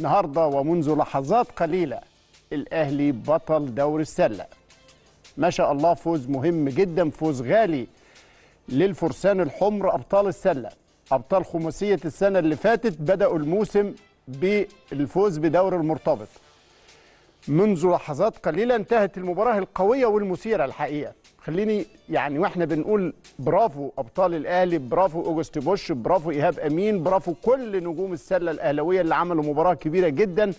النهارده ومنذ لحظات قليله الاهلي بطل دور السله ما شاء الله فوز مهم جدا فوز غالي للفرسان الحمر ابطال السله ابطال خماسيه السنه اللي فاتت بداوا الموسم بالفوز بدور المرتبط منذ لحظات قليله انتهت المباراه القويه والمثيره الحقيقه خليني يعني واحنا بنقول برافو ابطال الاهلي برافو اوجست بوش برافو ايهاب امين برافو كل نجوم السله الاهلاويه اللي عملوا مباراه كبيره جدا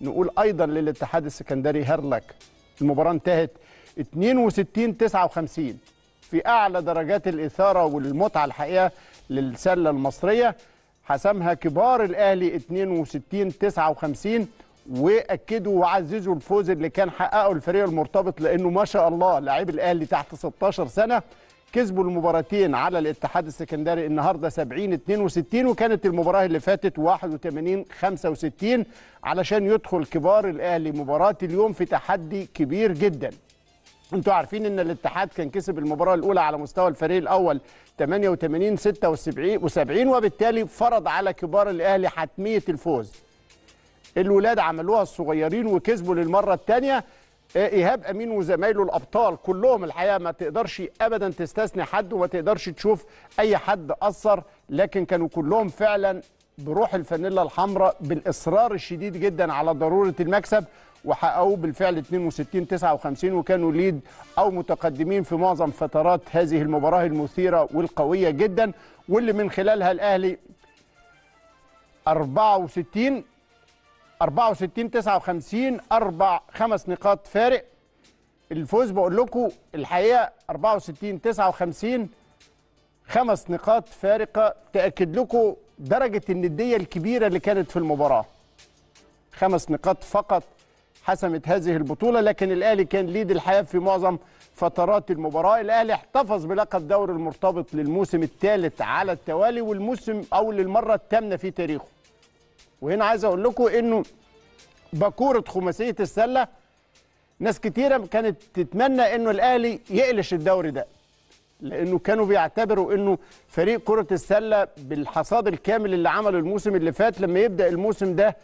نقول ايضا للاتحاد السكندري هيرلك المباراه انتهت 62 59 في اعلى درجات الاثاره والمتعه الحقيقه للسله المصريه حسمها كبار الاهلي 62 59 واكدوا وعززوا الفوز اللي كان حققه الفريق المرتبط لانه ما شاء الله لاعبي الاهلي تحت 16 سنه كسبوا المباراتين على الاتحاد السكندري النهارده 70 62 وكانت المباراه اللي فاتت 81 65 علشان يدخل كبار الاهلي مباراه اليوم في تحدي كبير جدا انتوا عارفين ان الاتحاد كان كسب المباراه الاولى على مستوى الفريق الاول 88 76 وبالتالي فرض على كبار الاهلي حتميه الفوز الولاد عملوها الصغيرين وكسبوا للمره الثانيه آه، ايهاب امين وزمايله الابطال كلهم الحقيقه ما تقدرش ابدا تستثني حد وما تقدرش تشوف اي حد اثر لكن كانوا كلهم فعلا بروح الفانيلا الحمراء بالاصرار الشديد جدا على ضروره المكسب وحققوه بالفعل 62 59 وكانوا ليد او متقدمين في معظم فترات هذه المباراه المثيره والقويه جدا واللي من خلالها الاهلي 64 64 59 اربع خمس نقاط فارق الفوز بقول لكم الحقيقه 64 59 خمس نقاط فارقه تاكد لكم درجه النديه الكبيره اللي كانت في المباراه خمس نقاط فقط حسمت هذه البطوله لكن الاهلي كان ليد الحياه في معظم فترات المباراه الاهلي احتفظ بلقب دوري المرتبط للموسم الثالث على التوالي والموسم او للمره الثامنه في تاريخه وهنا عايز اقول لكم انه باكوره خماسيه السله ناس كتيره كانت تتمنى انه الاهلي يقلش الدوري ده لانه كانوا بيعتبروا انه فريق كره السله بالحصاد الكامل اللي عمله الموسم اللي فات لما يبدا الموسم ده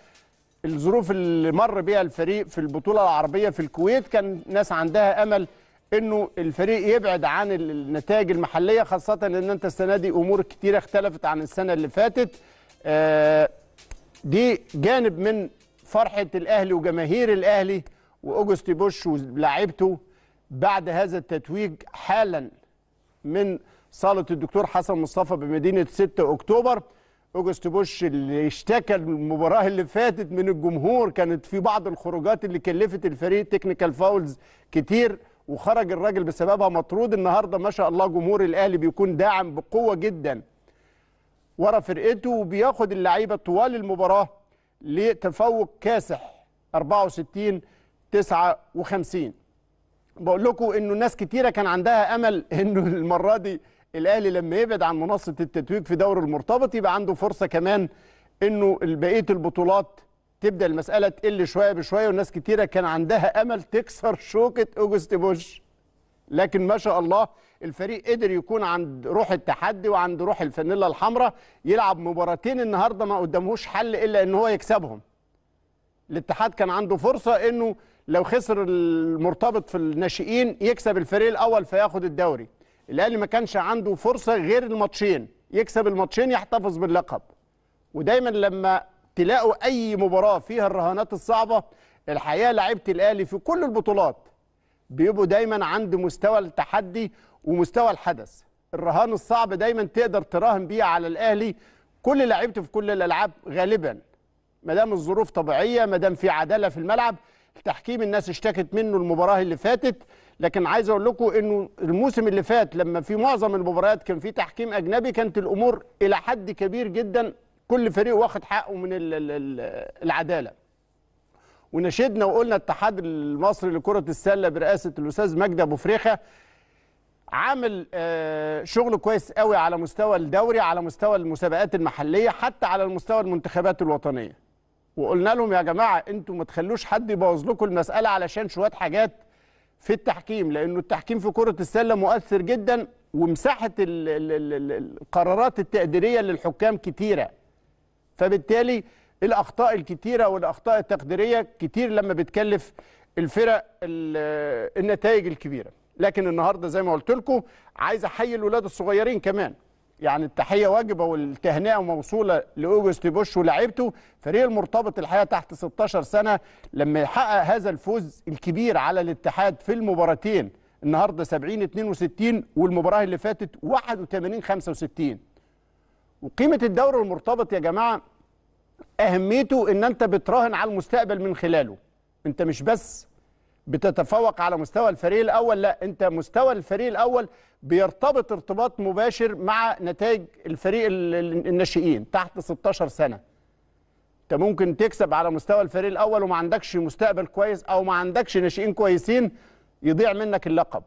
الظروف اللي مر بيها الفريق في البطوله العربيه في الكويت كان ناس عندها امل انه الفريق يبعد عن النتائج المحليه خاصه ان انت السنه دي امور كتيره اختلفت عن السنه اللي فاتت آه دي جانب من فرحة الأهلي وجماهير الأهلي وأوجستي بوش ولاعيبته بعد هذا التتويج حالا من صالة الدكتور حسن مصطفى بمدينة 6 أكتوبر أوجستي بوش اللي اشتكى المباراة اللي فاتت من الجمهور كانت في بعض الخروجات اللي كلفت الفريق تكنيكال فاولز كتير وخرج الراجل بسببها مطرود النهارده ما شاء الله جمهور الأهلي بيكون داعم بقوة جدا ورا فرقته وبياخد اللعيبه طوال المباراه لتفوق كاسح 64 59 بقول لكم انه ناس كتيره كان عندها امل انه المره دي الاهلي لما يبعد عن منصه التتويج في دور المرتبط يبقى عنده فرصه كمان انه بقيه البطولات تبدا المساله تقل شويه بشويه والناس كتيره كان عندها امل تكسر شوكه اوجست بوش لكن ما شاء الله الفريق قدر يكون عند روح التحدي وعند روح الفانيلا الحمراء يلعب مباراتين النهارده ما قدامهوش حل الا ان هو يكسبهم الاتحاد كان عنده فرصه انه لو خسر المرتبط في الناشئين يكسب الفريق الاول فياخد الدوري الاهلي ما كانش عنده فرصه غير الماتشين يكسب الماتشين يحتفظ باللقب ودايما لما تلاقوا اي مباراه فيها الرهانات الصعبه الحقيقه لعيبه الاهلي في كل البطولات بيبقوا دايما عند مستوى التحدي ومستوى الحدث الرهان الصعب دايما تقدر تراهن بيه على الاهلي كل لعيبته في كل الالعاب غالبا ما دام الظروف طبيعيه ما دام في عداله في الملعب التحكيم الناس اشتكت منه المباراه اللي فاتت لكن عايز اقول لكم انه الموسم اللي فات لما في معظم المباريات كان في تحكيم اجنبي كانت الامور الى حد كبير جدا كل فريق واخد حقه من العداله ونشدنا وقلنا الاتحاد المصري لكرة السلة برئاسة الأستاذ مجدي أبو فريخة عامل آه، شغل كويس قوي على مستوى الدوري على مستوى المسابقات المحلية حتى على المستوى المنتخبات الوطنية وقلنا لهم يا جماعة انتم ما تخلوش حد يبوظ لكم المسألة علشان شوية حاجات في التحكيم لأنه التحكيم في كرة السلة مؤثر جدا ومساحة القرارات التقديرية للحكام كتيرة فبالتالي الاخطاء الكتيره والاخطاء التقديريه كتير لما بتكلف الفرق النتائج الكبيره لكن النهارده زي ما قلت لكم عايز احيي الاولاد الصغيرين كمان يعني التحيه واجبه والتهنئه موصوله لاوجست بوش ولاعيبته فريق المرتبط الحقيقه تحت 16 سنه لما يحقق هذا الفوز الكبير على الاتحاد في المباراتين النهارده 70 62 والمباراه اللي فاتت 81 65 وقيمه الدوري المرتبط يا جماعه اهميته ان انت بتراهن على المستقبل من خلاله انت مش بس بتتفوق على مستوى الفريق الاول لا انت مستوى الفريق الاول بيرتبط ارتباط مباشر مع نتائج الفريق الناشئين تحت 16 سنه انت ممكن تكسب على مستوى الفريق الاول وما عندكش مستقبل كويس او ما عندكش ناشئين كويسين يضيع منك اللقب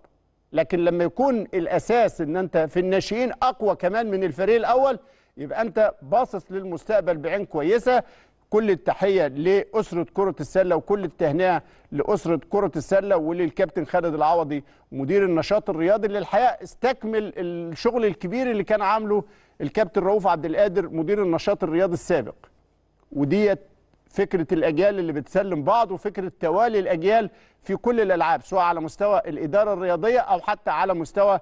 لكن لما يكون الاساس ان انت في الناشئين اقوى كمان من الفريق الاول يبقى انت باصص للمستقبل بعين كويسه كل التحيه لاسره كره السله وكل التهنئه لاسره كره السله وللكابتن خالد العوضي مدير النشاط الرياضي اللي الحقيقه استكمل الشغل الكبير اللي كان عامله الكابتن رؤوف عبد القادر مدير النشاط الرياضي السابق وديت فكرة الأجيال اللي بتسلم بعض وفكرة توالي الأجيال في كل الألعاب سواء على مستوى الإدارة الرياضية أو حتى على مستوى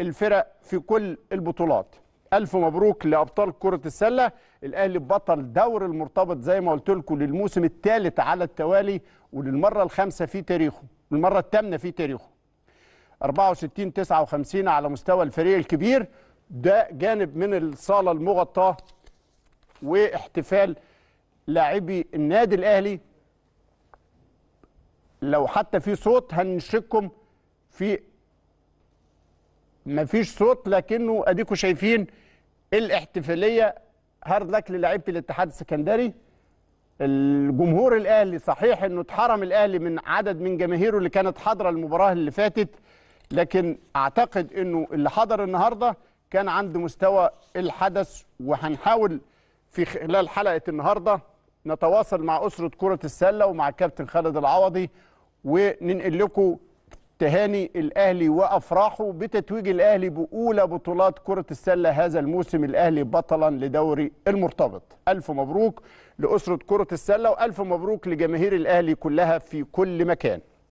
الفرق في كل البطولات ألف مبروك لأبطال كرة السلة الأهلي بطل دور المرتبط زي ما قلت لكم للموسم الثالث على التوالي وللمرة الخامسة في تاريخه للمرة الثامنة في تاريخه 64 59 على مستوى الفريق الكبير ده جانب من الصالة المغطاة واحتفال لاعبي النادي الاهلي لو حتى في صوت هنشككم في مفيش صوت لكنه اديكم شايفين الاحتفاليه هارد لك للاعيبه الاتحاد السكندري الجمهور الاهلي صحيح انه اتحرم الاهلي من عدد من جماهيره اللي كانت حاضره المباراه اللي فاتت لكن اعتقد انه اللي حضر النهارده كان عند مستوى الحدث وهنحاول في خلال حلقه النهارده نتواصل مع أسرة كرة السلة ومع الكابتن خالد العوضي وننقل لكم تهاني الأهلي وأفراحه بتتويج الأهلي بأولى بطولات كرة السلة هذا الموسم الأهلي بطلا لدوري المرتبط ألف مبروك لأسرة كرة السلة وألف مبروك لجماهير الأهلي كلها في كل مكان